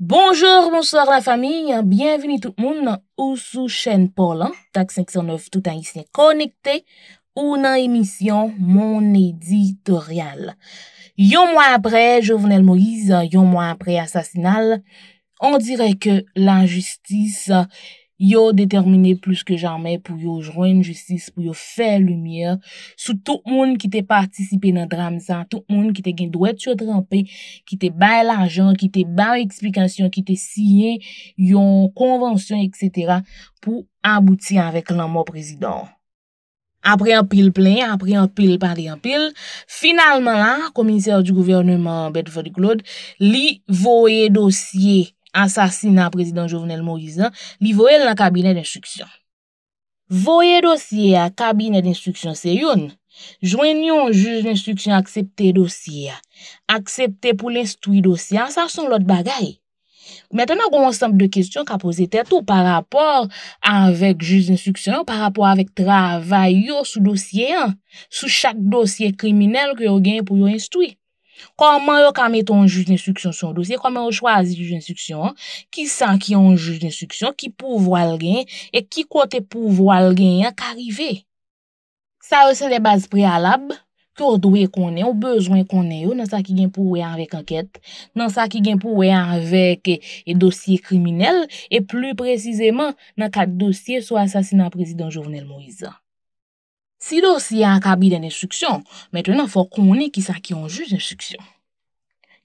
Bonjour, bonsoir la fami, bienveni tout moun ou sou chen Polan, Tak 509 tout an isne konekte ou nan emisyon Mon Editorial. Yon mwen apre Jovenel Moïse, yon mwen apre Asasinal, on direk ke l'anjustis... yo determine plus ke jame pou yo jwenn justice, pou yo fe lumiye, sou tout moun ki te partisipe nan dramsan, tout moun ki te gen dwet chotranpe, ki te bay lajan, ki te bay eksplikasyon, ki te siye yon konvansyon, etc. pou abouti avèk lan mò prezidon. Apri an pil plen, apri an pil pali an pil, finalman la, komisèr di gouverneman Bedford-Gloude, li voye dosye. ansasine nan prezident Jovenel Morizan, li voye lan kabine d'instruksyon. Voye dosye a kabine d'instruksyon se yon, jwen yon juz d'instruksyon aksepte dosye a, aksepte pou l'instruy dosye a, sa son lot bagay. Mètèna goun ansemp de kestyon ka pose tètou pa rapor anvek juz d'instruksyon, pa rapor anvek travay yo sou dosye an, sou chak dosye kriminel ki yo gen pou yo instruy. Koman yo ka meton juz d'instruksyon son dosye, koman yo chwazi juz d'instruksyon, ki san ki yon juz d'instruksyon, ki pou vwa lgen, e ki kote pou vwa lgen yon ka rive. Sa yo se de base prealab, ki yo dwe konen, ou bezwen konen yo nan sa ki gen pou wey anvek anket, nan sa ki gen pou wey anvek e, e dosye kriminel, e plu precizeman nan kat dosye sou asasinan prezident Jovenel Moïse. Si dosye an kabide an instruksyon, metwè nan fò konè ki sa ki yon juz instruksyon.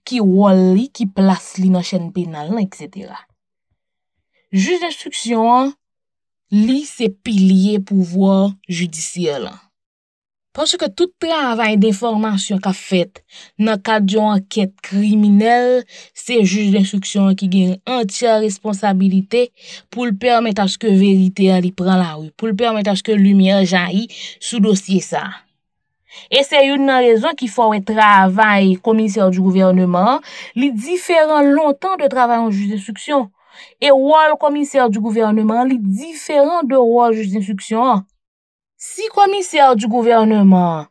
Ki wol li, ki plas li nan chen penal nan, etc. Juz instruksyon an, li se piliye pouvo judisyel an. Ponche ke tout travay d'informasyon ka fet, nan ka diyon anket kriminel, se juj d'instruksyon ki gen antyan responsabilite pou l'permet aske verite alipran la ou, pou l'permet aske lumiye jayi sou dosye sa. E se yon nan rezon ki fwa wè travay komisiyon di gouvernement, li diferan lontan de travay an juj d'instruksyon, e wòl komisiyon di gouvernement, li diferan de wòl juj d'instruksyon an, Si komisèr di gouvernement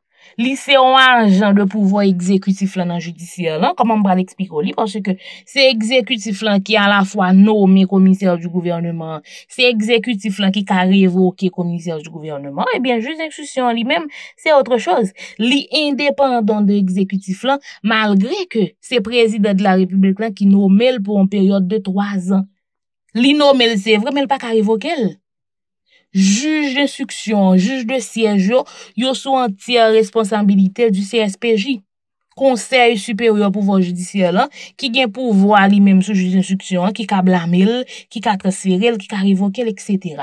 li se ou anjan de pouvo exekutif lan nan judisyen lan, koman mbra l'ekspikou li, panche ke se exekutif lan ki a la fwa nou me komisèr di gouvernement, se exekutif lan ki kare evoke komisèr di gouvernement, ebyen eh juz eksusyon li menm se outre choz. Li indépandon de exekutif lan, malgre ke se prezident de la republik lan ki nou mel pou an peryode de 3 an. Li nou mel, se vre, mel pa kare evoke el. Juge de suksyon, juge de siyejo, yo sou antyen responsabilite du CSPJ. Konsey superior pouvo judisyel, ki gen pouvo alimem sou juge de suksyon, ki ka blamil, ki ka trasferil, ki ka revokel, etc.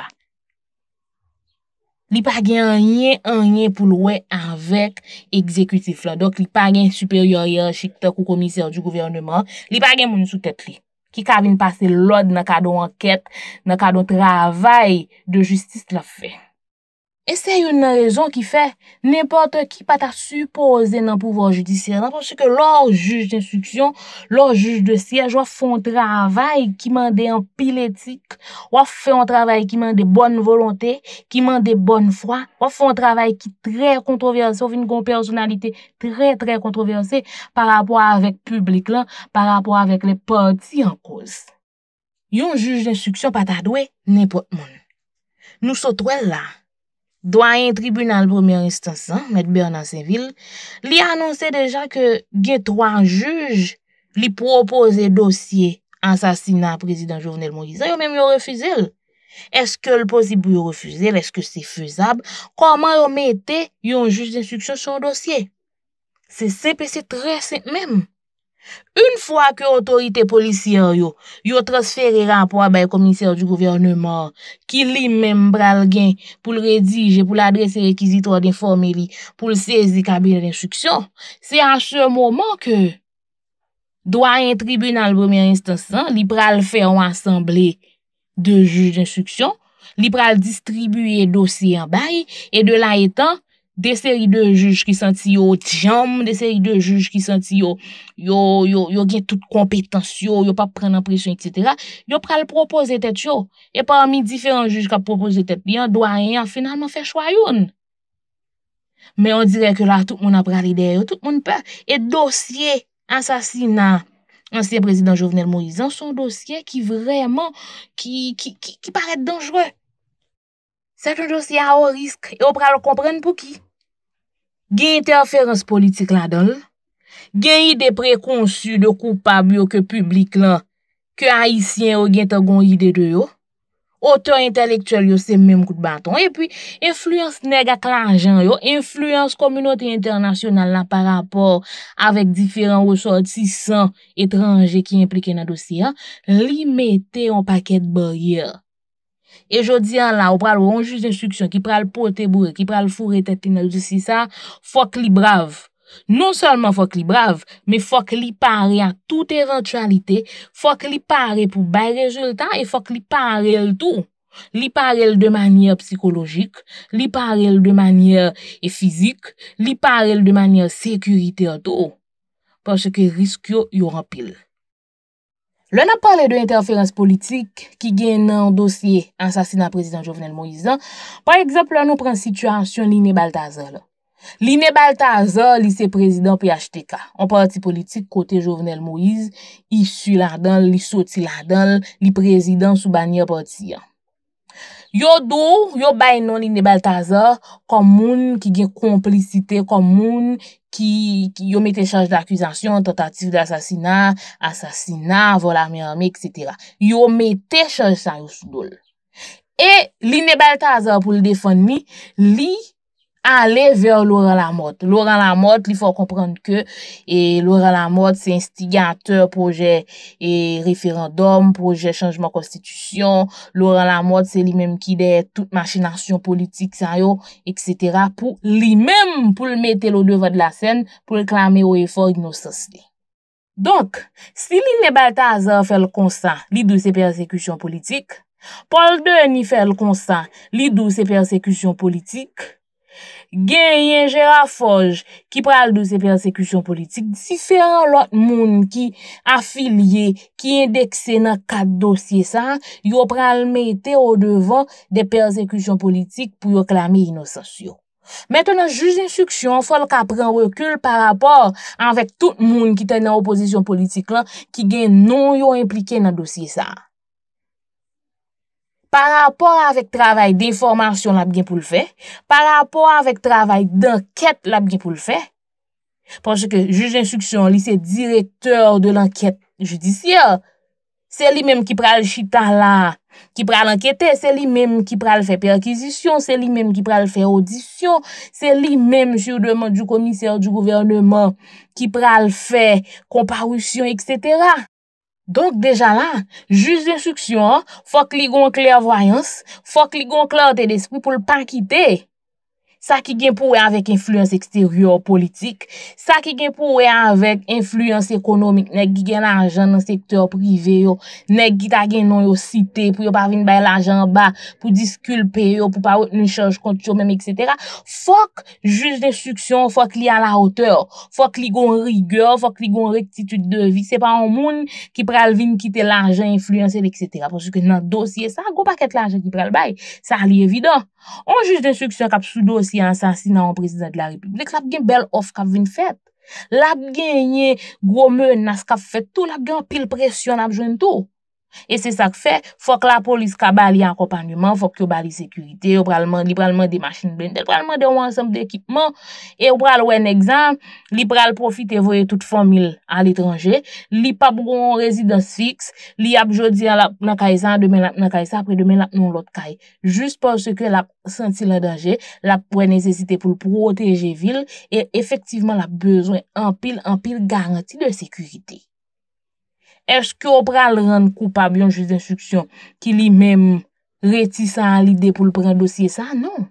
Li pa gen anyen anyen pou loue avet ekzekutif la. Dok, li pa gen superior yon chiktak ou komisyon du gouvernement, li pa gen moun sou tet li. Ki ka vin pase lod nan ka don anket, nan ka don travay de justis la fey. E se yon rezon ki fe, nepot ki pata supoze nan pouvo judisyen, nan pou se ke lor juj de instruksyon, lor juj de siyaj, waf foun travay ki man de an pil etik, waf foun travay ki man de bon volonte, ki man de bon fwa, waf foun travay ki tre kontroversyon, waf foun kon personalite tre, tre kontroversyon, par apwa avèk publik lan, par apwa avèk le parti an kouz. Yon juj de instruksyon pata dwe, nepot moun. Nou sot wè la, Dwa yon tribunal premier instansan, M. Bernard Saint-Ville, li anonsè deja ke gen 3 juj li propose dosye ansasina prezident Jovenel Moïse, yo mèm yo refize l. Eske l posibou yo refize l, eske se fusab, koman yo mette yon juj d'instruction son dosye? Se se pe se tre se mèm. Un fwa ke otorite polisyen yo, yo transferera anpwa bay komisyen di gouverne mor, ki li men mbral gen pou l redije, pou l adrese rekizito ad informe li, pou l sezi kabile d'instruksyon, se an se mouman ke doa intribu nan l bremer instasyon, li pral fè an asemble de juj d'instruksyon, li pral distribuye dosye an bay, e de la etan, De seri de juj ki senti yo tjam, de seri de juj ki senti yo yo gen tout kompetens yo, yo pa pren an presyon, etc. Yo pral propos etet yo. E parmi diferan juj ka propos etet, yon doyen finalmente fè chwa yon. Men on direk ke la, tout moun ap pral ideyo, tout moun pe. E dosye ansasina ansye prezident Jovenel Moisan, son dosye ki vreman, ki paret denjre. Sèk un dosye a ou risk, yo pral kompren pou ki? gen interferans politik la dol, gen ide prekonsu de koupab yo ke publik la, ke haisyen yo gen te gon ide de yo, otor intelektuel yo se menm kout baton, e pi, influence negat la jan yo, influence komunote internasyonal la pa rapor avek diferan ou sortisan etranje ki implike nan dosi ya, li mete yon paket banyan. E jodi an la, ou pral ou anjouz instruksyon, ki pral pote bourre, ki pral foure tet tine, josi sa, fok li brav. Non salman fok li brav, me fok li pare an tout eventualite, fok li pare pou bay rezultat, e fok li pare el tou. Li pare el de manye psikologik, li pare el de manye fizik, li pare el de manye sekurite an tou. Pwoske risk yo yo rampil. Lè nan parle de interferans politik ki gen nan dosye ansasina prezident Jovenel Moïse, par ekseple, lè nan pren situasyon l'Ine Baltazar lè. L'Ine Baltazar, lise prezident PHTK, an parti politik kote Jovenel Moïse, isu ladan, lisoti ladan, li prezident sou banyan parti yon. Yo do, yo bay nan li Nebel Tazar komoun ki gen komplicite, komoun ki yo mette chanj d'akwizasyon, tentatif d'asasina, asasina, vola miyame, etc. Yo mette chanj sa yo sudol. E, li Nebel Tazar pou li defon mi, li... ale ver Laura Lamotte. Laura Lamotte, li fò komprende kè, e Laura Lamotte se instigante proje e referandom, proje chanjman konstitusyon, Laura Lamotte se li mèm ki de tout machinasyon politik san yo, et cetera, pou li mèm pou l'mete l'odeva de la sèn, pou l'eklame ou e fò ignosasdi. Donk, si li ne balta aza fè l'konsan li dò se persekusyon politik, pou l'de ni fè l'konsan li dò se persekusyon politik, Gen yon jera foj ki pral do se persekwisyon politik, si fèran lot moun ki afilye ki indekse nan kat dosye sa, yo pral mette o devan de persekwisyon politik pou yo klame inosasyon. Mètè nan juj insyksyon, fòl ka pren rekyl par rapor anvek tout moun ki ten nan oposisyon politik lan ki gen non yo implike nan dosye sa. Par rapport avèk travèk d'informasyon, l'ap gen pou l'fè. Par rapport avèk travèk d'ankèt, l'ap gen pou l'fè. Ponche ke juj d'instruksyon, lise direkteur de l'ankèt judisyon, se li menm ki pral chita la, ki pral ankyete, se li menm ki pral fè perkyzisyon, se li menm ki pral fè audisyon, se li menm si ou deman du komisyèr du gouvernement, ki pral fè komparisyon, etc. Donk deja la, juz d'instruksyon, fok li gon kler voyans, fok li gon kler te despi pou l pa kite. sa ki gen pou we avèk influence eksteryor, politik, sa ki gen pou we avèk influence ekonomik, nek gen ajan nan sektor prive yo, nek kita gen nou yo site, pou yo pa vin bay l'ajan ba, pou disculpe yo, pou pa wèk nou chanj konti yo mèm, etc. Fok, juj de suksyon, fok li an la oteur, fok li gon rigør, fok li gon rektitude de vi, se pa an moun ki pral vin kite l'ajan, influence, etc. Ponso ke nan dosye, sa go paket l'ajan ki pral bay, sa li evidon. An juj de suksyon kap sou dosye, ansansi nan an prezident la republik. La gen bel of ka vin fèt. La gen nye gwo mè nan skaf fèt tou. La gen pil presyon ap jwenn tou. E se sak fe, fok la polis ka bali akopanyman, fok yo bali sekurite, yo pralman, li pralman de masjine bende, li pralman de wansam de ekipman, e yo pralman wen egzan, li pralman profite voye tout fomil al etranje, li pa brou an rezidans fiks, li ap jodi an lak nan kaysan, demen lak nan kaysan, apre demen lak nou lot kay. Jus porsi ke lak senti la dange, lak pou e nesezite pou proteje vil, e efektivman lak bezwen an pil, an pil garanti de sekurite. Eske ou pral rande koupa byon jiz instruksyon ki li mem retisan li de pou l pran dosye sa? Non.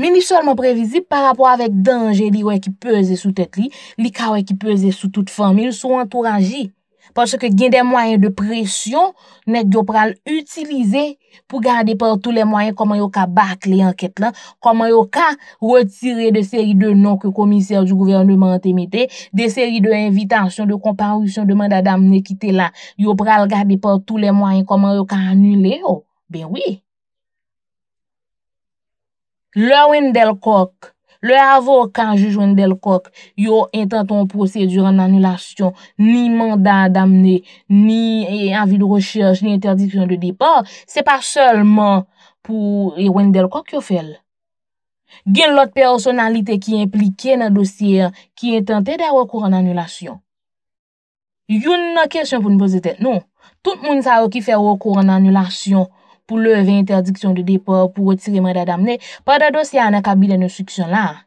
Meni solman previzib par apwa avek denje li wè ki peze sou tet li, li ka wè ki peze sou tout fom, il sou antouranji. Paske gen de mwayen de presyon, nek yo pral utilize pou gade pa tout le mwayen koman yo ka bak le anket lan, koman yo ka retire de seri de nonke komiser ju gouvernement emite, de seri de evitansyon, de komparousyon, de mandadam nekite lan, yo pral gade pa tout le mwayen koman yo ka anule yo. Oh. Ben wii. Lawin Delcoq, Le avokan jujwen del kok yo ententon posey duran anilasyon, ni mandat damne, ni eh, avi de rechers, ni enterdisyon de depor, se pa selman pou yo en del kok yo fel. Gen lot personalite ki implike nan dosyer ki entente de wakouran anilasyon. Yon nan kesyon pou nou pozete, nou, tout moun sa wakifè wakouran anilasyon. pou leve interdiksyon de depor, pou otire manda damne, pa da dosye an akabide nou suksyon lan.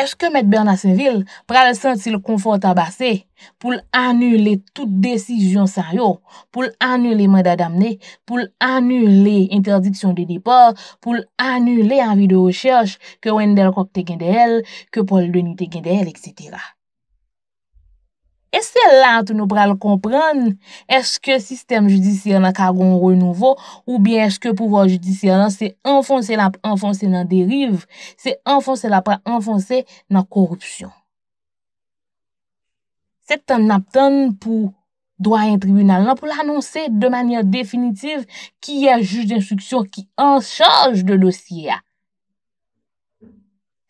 Eske Met Bernasenville pral senti l konfort abase, pou l anule tout desisyon san yo, pou l anule manda damne, pou l anule interdiksyon de depor, pou l anule anvi de ouchech ke Wendel Kock te gen de el, ke Paul Denis te gen de el, etc. E se la tou nou pral kompran, eske sistem judisyen la kargon renouvo ou bien eske pouvoi judisyen la se enfonse la pran enfonse nan deriv, se enfonse la pran enfonse nan korupsyon. Se ton nap ton pou doy en tribunal nan pou l'anonsen de manye definitiv ki y a juj d'instruksyon ki ans charge de dosye a.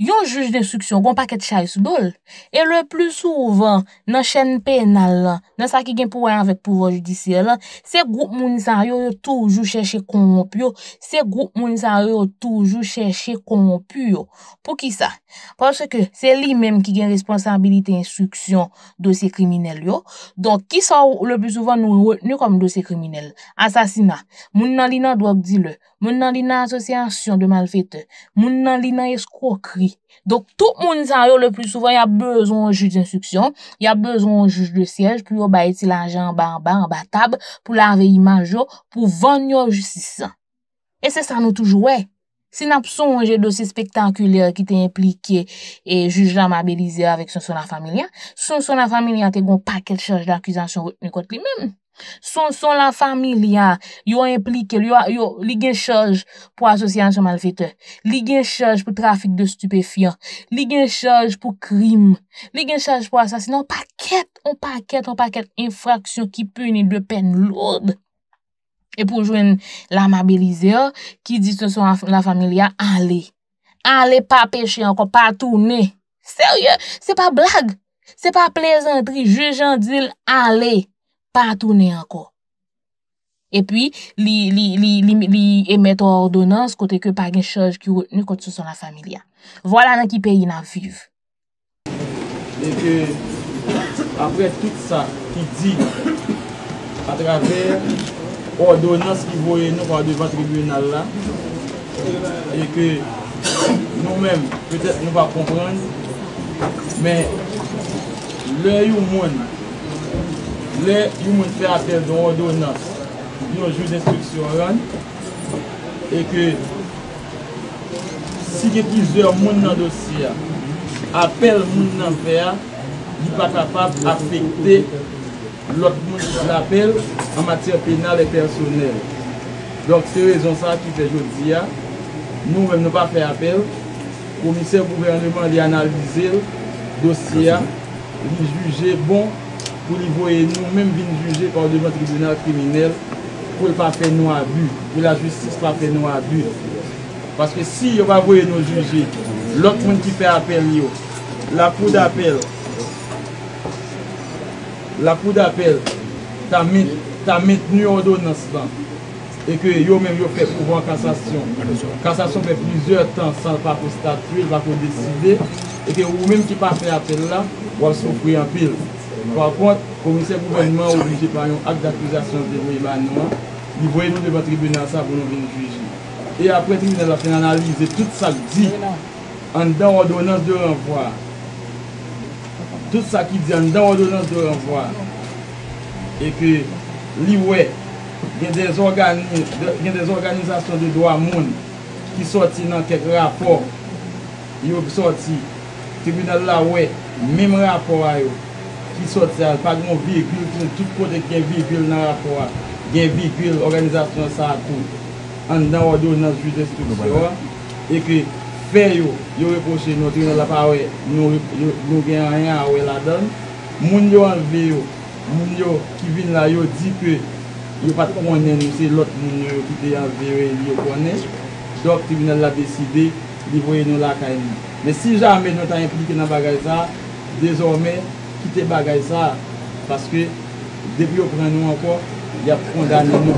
yon juj d'instruksyon goun paket chay sou dole. E le plus souvan, nan chen penal lan, nan sa ki gen pouwayan vek pouvo judisyen lan, se groupe mounisaryo yo toujou chèche komop yo, se groupe mounisaryo yo toujou chèche komop yo. Pou ki sa? Pou se ke se li menm ki gen responsabilite instruksyon dosye kriminel yo, don ki sa ou le plus souvan nou wotnou kom dosye kriminel? Asasina. Moun nan li nan doak dile. Moun nan li nan asosyansyon de malfete. Moun nan li nan eskwokri. Donk tout moun san yo le plus souvan ya bezon juj d'instruksyon, ya bezon juj de siyej pou yo baye ti lanje an ba an ba an ba tab pou la vey iman jo pou vanyo juj si san. E se san nou toujwe, se nap son jè dosi spektakulè ki te implike e juj lamabilize avèk son sonan familyan, son sonan familyan te goun pa kel chaj d'akuzasyon wèk nou kote li mèm. Son la familia yo implike, yo li gen charge pou asosyanche malvite, li gen charge pou trafik de stupefyan, li gen charge pou krim, li gen charge pou asasinan, ou pa ket, ou pa ket, ou pa ket, infraksyon ki pune de pen lode. E pou jwen lamabilize yo, ki di son la familia, ale, ale pa peche anko, pa toune. Serye, se pa blag, se pa plezentri, je jan dil, ale. pa a toune anko. E pi, li emet ordonans kote ke pa gen chaj ki ou nou konti sou son la familia. Vola nan ki peyi nan viv. E ke apre tout sa ki di a traver ordonans ki voye nou kwa devan tribunal la e ke nou men, petet nou va kompran men le yu moun lè yon moun fè apèl do rodo nans yon jou destriksyon ran e kè si kè ki zè moun nan dosya apèl moun nan fè yon pa kapap afekte lòk moun apèl an matèr penal e personel lòk se rezon sa ki fè jò diya nou moun moun pa fè apèl pou moun se pou vè an lèman li analize l dosya li juje bon pou li voye nou menm vin juje kwa ou de mwen tribunal kriminel pou l e pa fe nou avu pou la justice pa fe nou avu paske si yo pa voye nou juje l ot moun ki fe apel yo la pou d'apel la pou d'apel ta men tenu an do nanslan e ke yo menm yo fe pouvan kansasyon kansasyon pe plizor tan san pa pou statuil, pa pou deside e ke ou menm ki pa fe apel la wap sou kouy apel Par kont, komise gouvenman oublije pan yon ak d'akwizasyon te voye ban nou an, li voye nou de ba tribunal sa pou nou veni fujil. E apre tribunal la fen analize, tout sa ki di an dan ordonans de renvoi. Tout sa ki di an dan ordonans de renvoi. E ke li we, gen dez organizasyon de doa moun ki soti nan kek rapor, yo soti, tribunal la we, mem rapor a yo, ki sot se an, pag moun vehikul, tout kote gen vehikul nan rafwa, gen vehikul, organizasyon sa akou, an dan wadou nan juj de stuksyon, e ke fe yo, yo repose nou, nou gen an yan, moun yo an ve yo, moun yo, kivin la yo, di pe, yo pat konen, se lot moun yo ki de an ve yo, yo konen, dok kivin la deside, li voye nou la kani. Men si jame nou ta implike nan bagajan, dezorme, Kite bagay sa, paske, debi yo pren nou anko, ya prondan nan nou.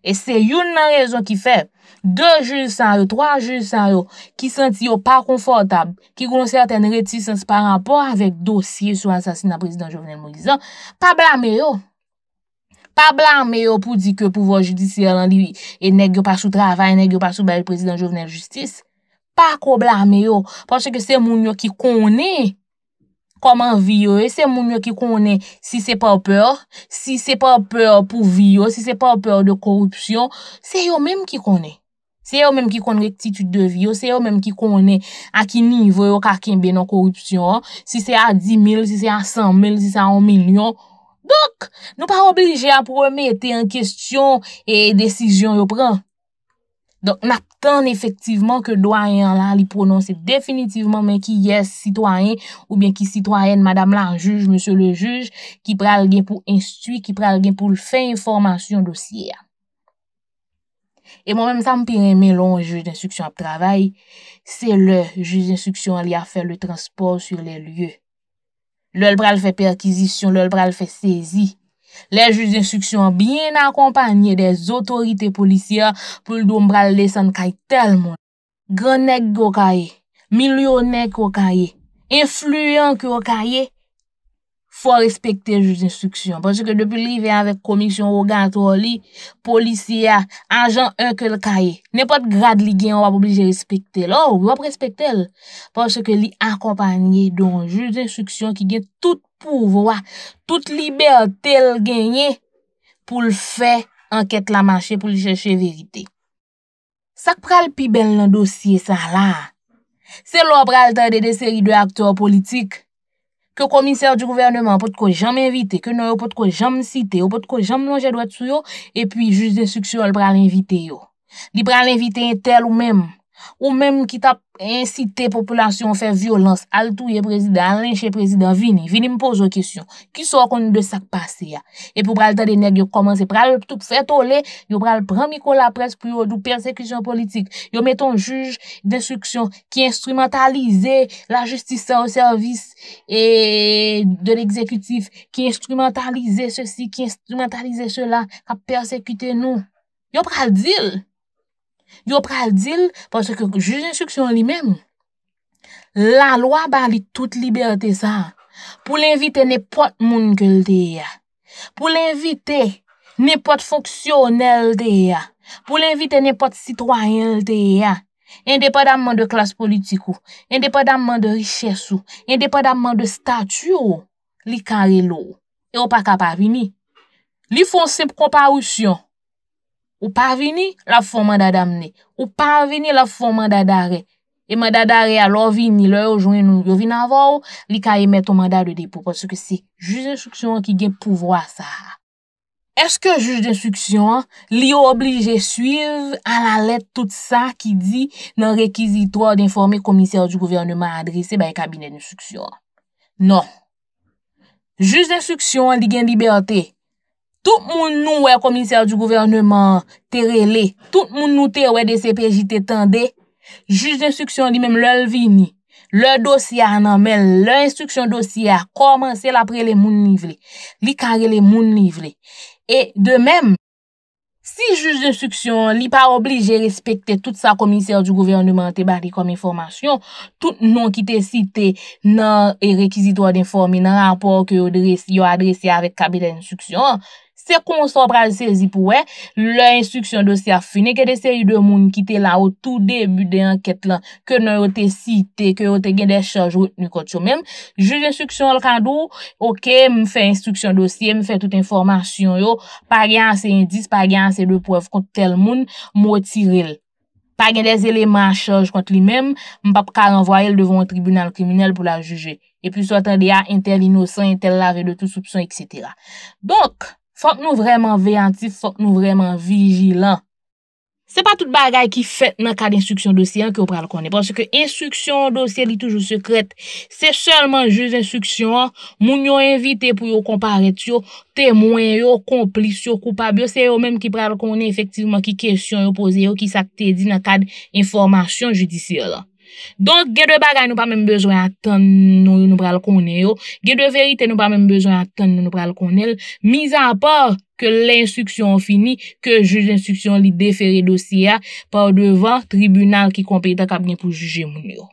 E se yon nan rezon ki fe, 2 jules san yo, 3 jules san yo, ki senti yo pa konfortab, ki konosè aten retisans par anpo avèk dosye sou ansasina prezident Jovenel Morizan, pa blame yo. Pa blame yo pou di ke pouvo judisiye lan liwi, e neg yo pa sou travay, e neg yo pa sou bel prezident Jovenel Justis, Pa koblame yo, panche ke se moun yo ki konen koman vi yo e, se moun yo ki konen si se pa ou peur, si se pa ou peur pou vi yo, si se pa ou peur de korupsyon, se yo menm ki konen. Se yo menm ki konen rektitude de vi yo, se yo menm ki konen a ki nivou yo kakenbe nan korupsyon, si se a 10.000, si se a 100.000, si se a 1.000.000. Dok, nou pa oubrije a pou remete en kestyon e desijyon yo pren. Donk, natan efektiveman ke doyen lan li prononse definitivman men ki yes sitwayen ou men ki sitwayen madame lan juj, monsye le juj, ki pral gen pou instui, ki pral gen pou fin formasyon dosye. E moun menm sa mpirem me lon juj d'instruksyon ap travay, se le juj d'instruksyon li a fe le transport sur le lye. Le l pral fe perkizisyon, le l pral fe sezi. Le juz instruksyon byen akompanye de zotorite polisyon pou l do mbral lesan kay tel moun. Gwonek yo kaye, milyonek yo kaye, efluyenk yo kaye. Fwa respekte juz instruksyon. Pwase ke depi li vey avèk komisyon wò gant wò li, polisiya, anjan anke l kaye. Nèpote grad li gen wap oblije respekte l. Ou, wap respekte l. Pwase ke li akompanyen don juz instruksyon ki gen tout pouvo wap, tout liberte l genye pou l fè anket la manche pou li chèche verite. Sak pral pi bel nan dosye san la? Se l wap pral tan dede seri de aktor politik? yo komiseur di gouvernement pot ko jam invite, ke nou yo pot ko jam site, yo pot ko jam nou jadwad sou yo, epi juz de suksyon li pran l'invite yo. Li pran l'invite yon tel ou mem. Ou menm ki ta incite populasyon fe violans Al touye prezident, al enche prezident Vini, vini mpozo kesyon Ki sor kon de sak pase ya E pou pral ta deneg yo komanse Pral tout fe tole Yo pral pran mikon la pres pou yo dou persekisyon politik Yo meton juj destruksyon Ki instrumentalize la justisa Ou servis e De l'ekzekutif Ki instrumentalize se si Ki instrumentalize se la A persekute nou Yo pral dil Yo pral dil, panse ke juj instruksyon li menm, la lwa ban li tout liberte zan, pou l'invite nipot moun ke lte ya, pou l'invite nipot fonksyonel lte ya, pou l'invite nipot sitwanyel lte ya, indepadaman de klas politikou, indepadaman de richesou, indepadaman de statu ou, li kare lou, e ou pa kap avini. Li fon semp komparousyon, Ou pa vini la fon manda damne. Ou pa vini la fon manda dare. E manda dare alo vini le ou jwen nou yo vina vou, li ka emet o manda de depo. Koske se, juz d'instruksyon ki gen pouvoa sa. Eske juz d'instruksyon li yo oblige suiv an la let tout sa ki di nan rekizitoa d'informe komisèr du gouvernement adrese bay kabine d'instruksyon? Non. Juz d'instruksyon li gen liberté. Tout moun nou wè komisèr di gouvernement tere li. Tout moun nou tè wè de CPJ te tendè. Juj d'instruksyon li mèm lèl vini. Lèl dosyè ananmèl, lèl instruksyon dosyè a komanse l'apre li moun nivli. Li kare li moun nivli. Et de mèm, si juj d'instruksyon li pa oblige respecte tout sa komisèr di gouvernement te bade kom informasyon, tout nou ki te site nan e rekizitwa d'informi nan rapor ki yo adresi avèk kapitè d'instruksyon, se konso pral sezi pou we, le instruksyon dosye a finen, ke de se yu de moun ki te la ou tou debu de anket lan, ke nou yo te site, ke yo te gen de chaj wot nou kont yo men, juj instruksyon al kandou, oke, mou fe instruksyon dosye, mou fe tout informasyon yo, pa gen anse indis, pa gen anse de pouf kont tel moun, mou otiril. Pa gen de zileman chaj kont li men, mou pap kal envoyil devon tribunal kriminel pou la juje. E pi sou atan de ya, intel inosan, intel lave de tout soupson, etc. Donk, Fok nou vreman veyantif, fok nou vreman vijilan. Se pa tout bagay ki fet nan kad instruksyon dosyen ki yo pral konen. Pon se ke instruksyon dosyen li toujou sekret, se selman juz instruksyon, moun yo invite pou yo komparet yo, temwen yo, komplis yo, koupab yo. Se yo menm ki pral konen efektivman ki kesyon yo pose yo ki sakte di nan kad informasyon judisyon lan. Don, ge dwe bagay nou pa men bezwen atan nou nou pral konel, ge dwe verite nou pa men bezwen atan nou nou pral konel, mizan apor ke l'instruksyon fini, ke juj instruksyon li deferi dosya pa ou devan tribunal ki komperita kap gen pou juje moun yo.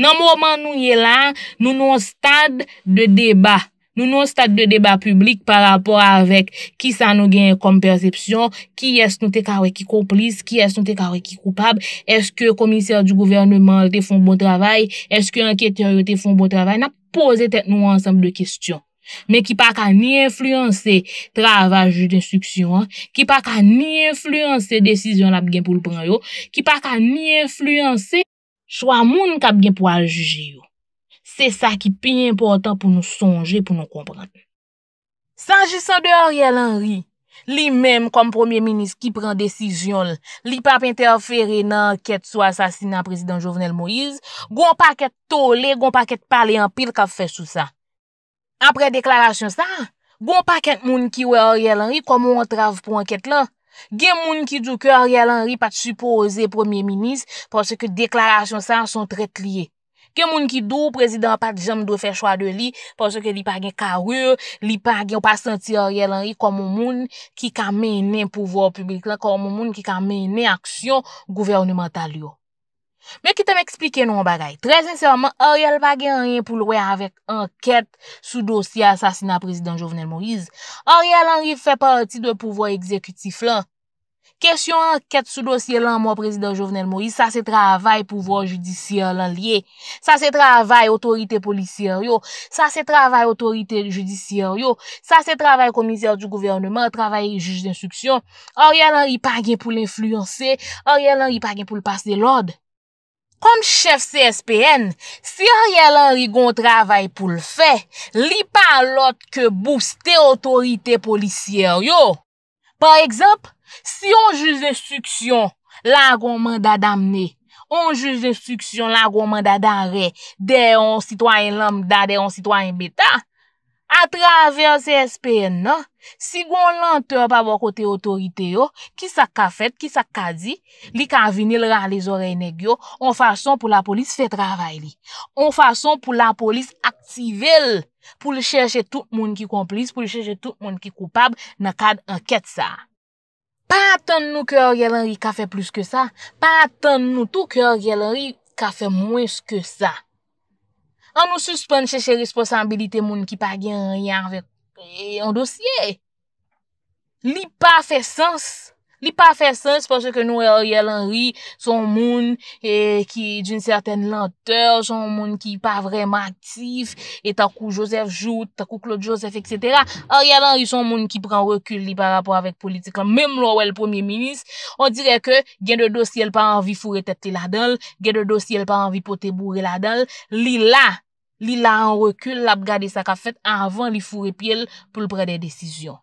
Nan mouman nou ye la, nou nou stade de debat. Nou nou stat de debat publik pa rapor avèk ki sa nou genye kom persepsyon, ki es nou te kawè ki komplis, ki es nou te kawè ki koupab, es ke komisèr di gouvernement te fon bon travay, es ke anketèryo te fon bon travay, na pose tèk nou ansem de kestyon. Mè ki pa ka ni enfluyansè travaj ju d'instruksyon, ki pa ka ni enfluyansè desisyon ap gen pou lupan yo, ki pa ka ni enfluyansè chwa moun kap gen pou aljujye yo. se sa ki pi importan pou nou sonje pou nou komprende. Sanjisan de Ariel Henry, li menm kom Premier Ministre ki pren desisyon, li pa pinte aferi nan anket sou asasinan Prezident Jovenel Moïse, goun pa ket tole, goun pa ket pale an pil ka fe sou sa. Apre deklarasyon sa, goun pa ket moun ki we Ariel Henry kom ou antrav pou anket lan, gen moun ki djouke Ariel Henry pa t'supose Premier Ministre pwase ke deklarasyon sa son tret liye. Kè moun ki dou, prezident pat jam dwe fè chwa de li, pòsè ke li pa gen karur, li pa gen ou pa senti Ariel Henry kom moun ki ka menen pouvò publik lan, kom moun ki ka menen aksyon gouvernemental yo. Mè ki te mè eksplike nou an bagay, trez sincerman, Ariel pa gen rien pou louè avèk anket sou dosye asasina prezident Jovenel Moïse. Ariel Henry fè parti dwe pouvò ekzekutif lan, Kèsyon an ket sou dosye lan mwen prezident Jovenel Moïse, sa se travay pou vwa judisyen lan liye. Sa se travay otorite policiyen yo, sa se travay otorite judisyen yo, sa se travay komisyen du gouvernement, travay juj d'instruksyon. Or yal an ripagyen pou l'influense, or yal an ripagyen pou l'passe de l'od. Kom chef CSPN, si or yal an rigon travay pou l'fè, li pa l'od ke booste otorite policiyen yo. Par ekzamp, si yon jizestriksyon la gwo manda damne, yon jizestriksyon la gwo manda dare, de yon sitwany lamda, de yon sitwany beta, A travèr se SPN nan, si goun lan tè pa wakote otorite yo, ki sa ka fèt, ki sa ka di, li kan vinil ran le zorey negyo, an fason pou la polis fè travè li. An fason pou la polis aktive l pou lè chèche tout moun ki komplis, pou lè chèche tout moun ki koupab nan kad an kèt sa. Pa atan nou kè or gelan ri ka fè plus ke sa, pa atan nou tout kè or gelan ri ka fè mwèz ke sa. An nou suspèn chè chè responsabilite moun ki pa gen yon eh, dosye. Li pa fè sens. Li pa fe sens pwase ke nou e Ariel Henry son moun e, ki djoun serten lanteur, son moun ki pa vreman aktif, etakou Joseph Jout, etakou Claude Joseph, etc. Ariel Henry son moun ki pren rekul li par rapport avèk politik. Mèm lò wè l'Premier Ministre, on direk ke gen de dosye l pa anvi fure tèp te ladal, gen de dosye l pa anvi pote bourre ladal. Li la, li la anrekul, la p gade sa ka fèt anvan li fure pil pou l pre de desisyon.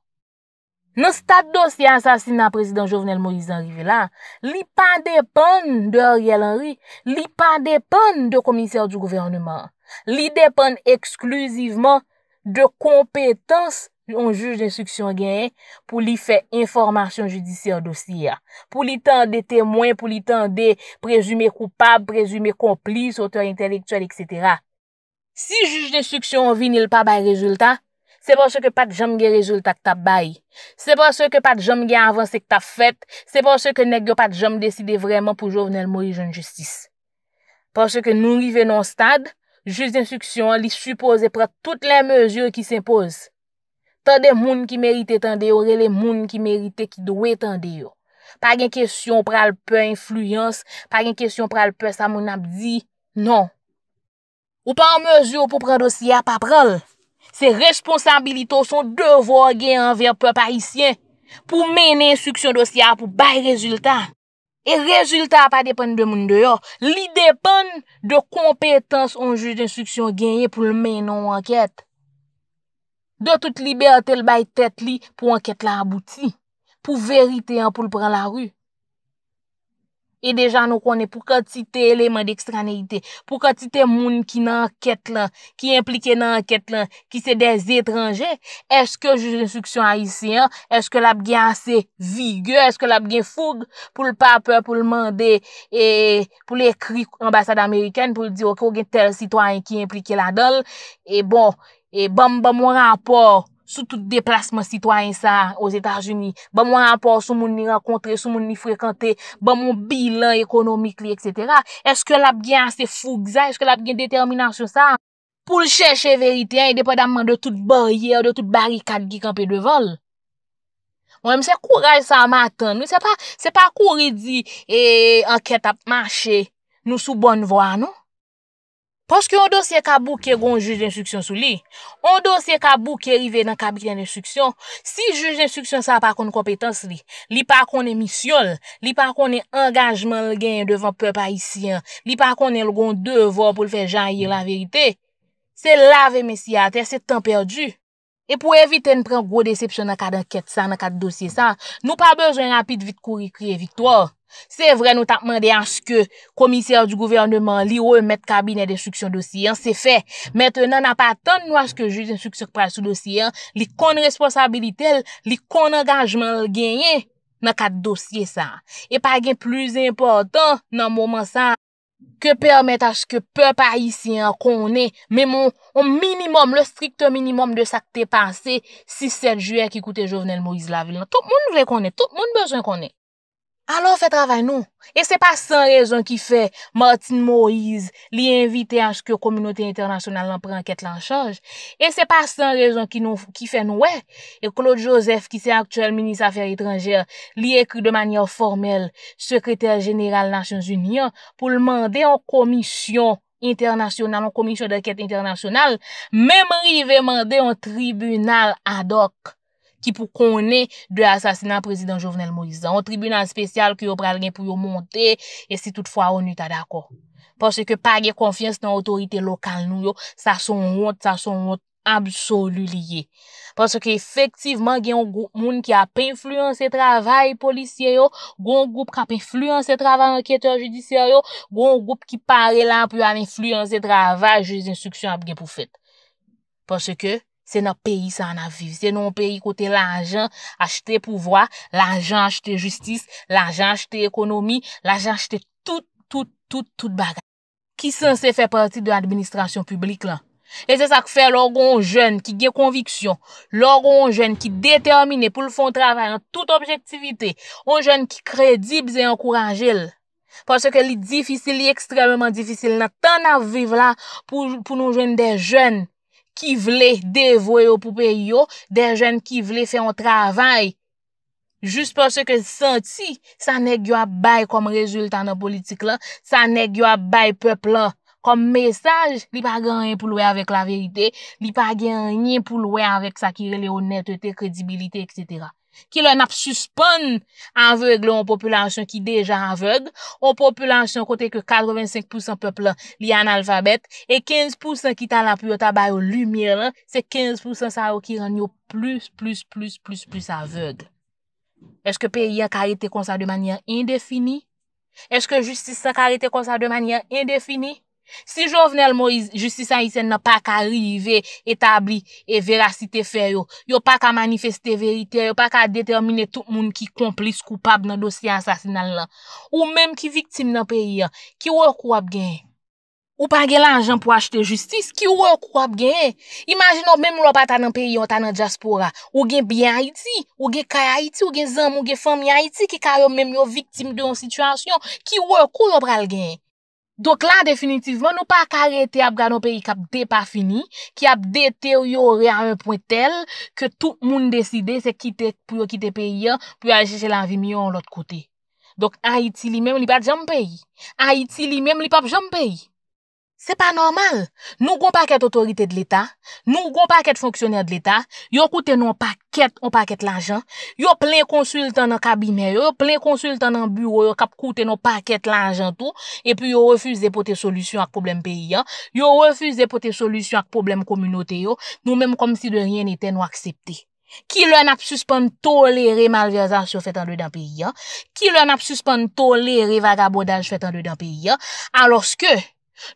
Nou stat dosye ansasine nan prezident Jovenel Moïse d'Anrivela, li pa depan de Ariel Henry, li pa depan de komisèr du gouvernement. Li depan eksklusiveman de kompetans yon juj d'instruksyon genye pou li fè informasyon judisyon dosye. Pou li tan de temwen, pou li tan de prezume koupab, prezume komplis, auteur intelektuel, etc. Si juj d'instruksyon vinil pa bay rezultat, Se pa se ke pat jom ge rezultat ta bay, se pa se ke pat jom ge avansek ta fet, se pa se ke nek yo pat jom deside vreman pou jovnel mouye joun justice. Pa se ke nou rive non stad, juz d'instruksyon li supoze pra tout la mezur ki se impose. Ta de moun ki merite tan deyo, re le moun ki merite ki dwe tan deyo. Pa gen kesyon pral pe influence, pa gen kesyon pral pe sa moun ap di, non. Ou pa an mezur pou pran dosiya pa pral. Se responsabilito son devor gen yon verpe pa isyen pou menen instruksyon dosya pou bay rezultat. E rezultat pa depen de moun deyo. Li depen de kompetans anjouj d'instruksyon genye pou l menen ou anket. De tout libe atel bay tet li pou anket la abouti. Pou verite yon pou l pren la ru. E deja nou konen, pou ka ti te eleman de ekstraneite, pou ka ti te moun ki nan anket lan, ki implike nan anket lan, ki se de etranje, eske juristiksyon a isi, eske lab gen ase vigyo, eske lab gen foug pou l pape, pou l mande, e, pou l ekri ambasade Ameriken pou l di ok, ou gen tel sitwany ki implike la dol, e bon, e bam bam w rapor. sou tout deplasman sitwany sa os Etats-Unis, ba bon, mwen anpon sou moun ni rakontre, sou moun ni frekante, ba bon, mwen bilan ekonomik li, etc. Eske l ap gen ase fougza, eske l ap gen determinasyon sa, pou l cheche verite, e depa damman de tout barye, ou de tout barikade ki kanpe de vol. Mwen mse kouraj sa matan, mwen se pa kouridzi, e anket ap manche nou sou bonn vwa, nou? Paske yon dosye kabou ke yon juj d'instruksyon sou li, yon dosye kabou ke rive nan kabri d'instruksyon, si juj d'instruksyon sa pa kon kompetans li, li pa kon e misyon, li pa kon e engajman gen yon devan pe pa isyen, li pa kon yon devan pou l fè jan yon la verite, se la ve mesi ate, se tan perdu. E pou evite n pren gwo decepsyon nan ka d'anket sa, nan ka d'dosye sa, nou pa bezo yon apit vit kouri kriye viktor. Se vre nou tapman de aske komisyar du gouvernement li ou e met kabine de instruksyon dosyen se fe Metnen na patan nou aske jute instruksyon prasou dosyen Li kon responsabilitel, li kon angajman genyen nan kat dosye sa E pa gen plus important nan mouman sa Ke permet aske pe pa isyen konen Men mon, on minimum, le strikte minimum de sakte panse 6-7 juen ki koute jovenel Moïse Laville Tout moun vle konen, tout moun beswen konen alon fè travè nou. E se pa san rezon ki fè Martin Moïse li envite an skyo Komunote Internasyonal l'an pre an ket lan chanj. E se pa san rezon ki fè nou we. E Claude Joseph ki se aktuel Ministre Affaire Étrangère li ekri de manyan formel Sekretèr Général Nations Union pou l'mande an Komisyon Internasyonal, an Komisyon de Ket Internasyonal, mèm rive mande an Tribunal ad hoc ki pou konen de asasinan prezident Jovenel Moïse. An tribunal spesyal ki yo pral gen pou yo monte, e si toutfwa an ou ta d'akor. Pwase ke pa gen konfians nan otorite lokal nou yo, sa son wot, sa son wot absolu liye. Pwase ke efektivman gen yon goup moun ki ap enfluanse travay polisye yo, gen yon goup ki ap enfluanse travay ankyetor judisye yo, gen yon goup ki pare lan pou yon enfluanse travay jiz instruksyon ap gen pou fet. Pwase ke... Se nou peyi sa an aviv. Se nou peyi kote l'anjen, achete pouvoi, l'anjen achete justis, l'anjen achete ekonomi, l'anjen achete tout, tout, tout, tout baga. Ki sensè fè pati de administrasyon publik lan? E se sa k fè lor goun jen ki ge konviksyon, lor goun jen ki determine pou l'fon travay an tout objektivite, lor jen ki kredib zè an kouranjel. Pasè ke li difisil, li ekstrememan difisil nan tan aviv la pou nou jen de jen. ki vle devwe yo pou pe yo, de jen ki vle fe yon travay. Jus pa se ke senti, sa ne gyo ap bay kom rezultan an politik la, sa ne gyo ap bay pepl la. Kom mesaj, li pa ganyen pou lwe avèk la verite, li pa ganyen pou lwe avèk sa kire le honetete, kredibilite, etc. Ki le nap suspon anvegle ou populansyon ki deja anvegle, ou populansyon kote ke 85% peple li an alfabet, e 15% ki tan la puyo tabay ou lumiye la, se 15% sa ou ki renyo plus, plus, plus, plus, plus anvegle. Eske peye karite konsa de manye indefini? Eske justice sa karite konsa de manye indefini? Si jovnel Moïse, justisan ite nan pa ka rive, etabli e verasite fe yo. Yo pa ka manifeste verite, yo pa ka determine tout moun ki komplis koupab nan dosye ansasinal la. Ou menm ki viktim nan peri ya, ki wèk wap genye. Ou pa gela anjan pou achete justice, ki wèk wap genye. Imagin nou menm wap atan nan peri yo, atan nan diaspora. Ou gen biye Haiti, ou gen kaya Haiti, ou gen zanm, ou gen fami Haiti, ki ka yo menm yo viktim de yon situasyon, ki wèk wap genye. Dok la, definitivman, nou pa karete ap gano peyi kap de pa fini, ki ap deter yore an pouen tel, ke tout moun deside se kite pou yo kite peyi yan, pou yo ajeche la vi miyon lot kote. Dok Haiti li mem li pa jom peyi. Haiti li mem li pap jom peyi. Se pa normal. Nou kon pa ket otorite de l'Etat. Nou kon pa ket fonksyoner de l'Etat. Yo koute nou an paket an paket l'anjan. Yo plen konsultan nan kabine yo. Yo plen konsultan nan bureau yo kap koute nou an paket l'anjan tou. E pi yo refuse depote solusyon ak problem peyi yo. Yo refuse depote solusyon ak problem komunote yo. Nou menm kom si de rien eten nou aksepte. Ki lwen ap suspon tolere malvyezans yo fet an dey dan peyi yo. Ki lwen ap suspon tolere vagabondans yo fet an dey dan peyi yo. Alos ke...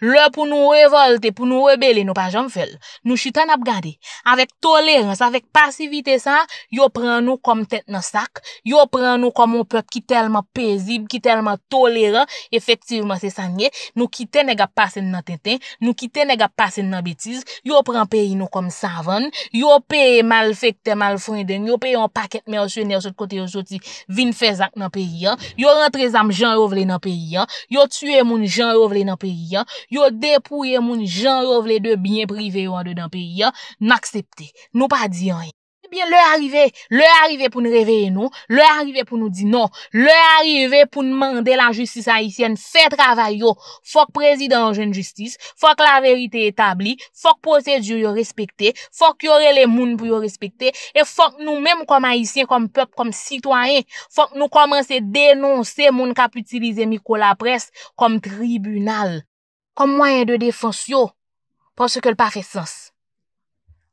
Le pou nou revolte, pou nou rebele nou pa jom fel Nou chitan ap gade Avèk tolerans, avèk pasivite san Yo pran nou kom tèt nan sak Yo pran nou kom moun pep ki telman pezib Ki telman toleran Efektivman se sanye Nou kite nega pasen nan tètè Nou kite nega pasen nan betiz Yo pran peyi nou kom savon Yo peyi mal fèk te mal fwen den Yo peyi an pakèt mè ou swenè ou sot kote ou soti Vin fèzak nan peyi ya Yo rentre zam jan rouvle nan peyi ya Yo tue moun jan rouvle nan peyi ya Yo depouye moun jen rovle de bine prive yo an de dan peyi yo N'aksepte, nou pa di an Ebyen eh le arrive, le arrive pou n'reveye nou Le arrive pou nou di nou Le arrive pou n'mande la justice Haitienne Fè travay yo Fòk prezident jen justice Fòk la verite etabli Fòk posèdjou yo respekte Fòk yore le moun pou yo respekte E fòk nou mèm kom Haitien kom pep kom sitwayen Fòk nou komanse denonse moun kap utilize Mikola Press Kom tribunal kom mwenye de defans yo, pòsè ke l pa fè sens.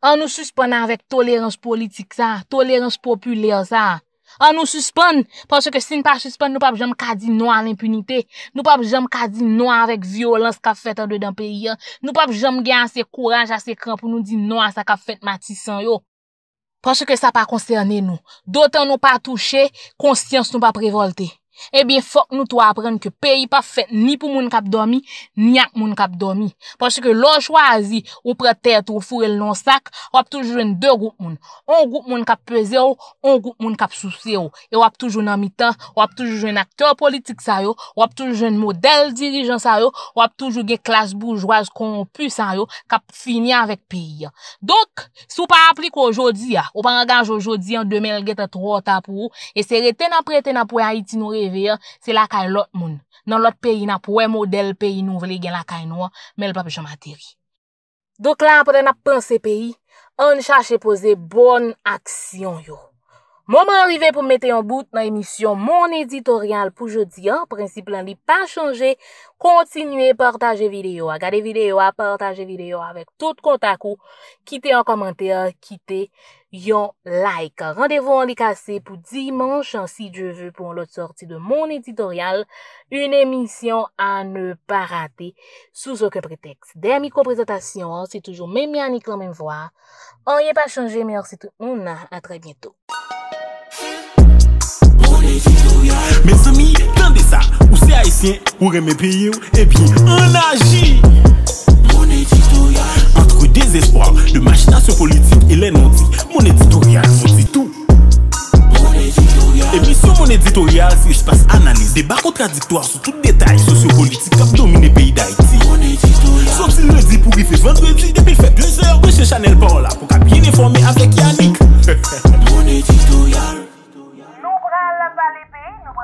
An nou suspon anvek tolerans politik sa, tolerans populer sa, an nou suspon, pòsè ke sin pa suspon nou pap jom ka di nou an l'impunite, nou pap jom ka di nou anvek violans ka fèt an de dan pe yon, nou pap jom gen anse kouranj anse kran pou nou di nou an sa ka fèt matisan yo, pòsè ke sa pa konserne nou, dote an nou pa touche, konsyans nou pa prevolte. Ebyen eh fok nou to apren ke peyi pa fet ni pou moun kap domi Ni ak moun kap domi Paske lo chwazi ou prete eto ou furel non sak Wap toujwen 2 gout moun 1 gout moun kap peze ou 1 gout moun kap souse ou E wap toujwen amitan Wap toujwen aktyor politik sa yo Wap toujwen model dirijan sa yo Wap toujwen ge klas boujwaz konpü sa yo Kap fini avèk peyi Dok, sou pa aplik ou jodi ya ah, Ou pa rangaj ou jodi ya Ou demel gete trota pou E sere tena pretena pou ya iti nou re Se lakay lot moun, nan lot peyi na pou e model peyi nou veli gen lakay nou, me l papi chan materi. Dok la apote na panse peyi, an chache pose bon aksyon yo. Mouman rive pou mwete yon bout nan emisyon, moun editorial pou jodi, an prinsip lan li pa chanje, kontinuye portaje video, gade video, portaje video, avèk tout kontakou, kite yon komante, kite yon like. Rendez-vous an li kase pou dimanche, an si je veux pou an lot sorti de moun editorial, un emisyon an ne pa rate, sou souke pretext. Demi kompresentasyon, an si toujou men mi an li klamen vwa, an li pa chanje, mwen an a tre biento. Met se mi, plan de sa, ou se haitien, ou reme peye ou, e bi, an aji. Mon éditorial. Entre désespoir, de machinasyon politik, elen on di, mon éditorial, mon di tou. Mon éditorial. E bi, sou mon éditorial, si j pas analise, deba kontradiktoir, sou tout detay, sosyo politik, kap domine peyi d'Haiti. Mon éditorial. Sou ti le di pou rifes vendredi, depil fe plezeur, de che Chanel parola, pou kap yen informe avèk Yannick.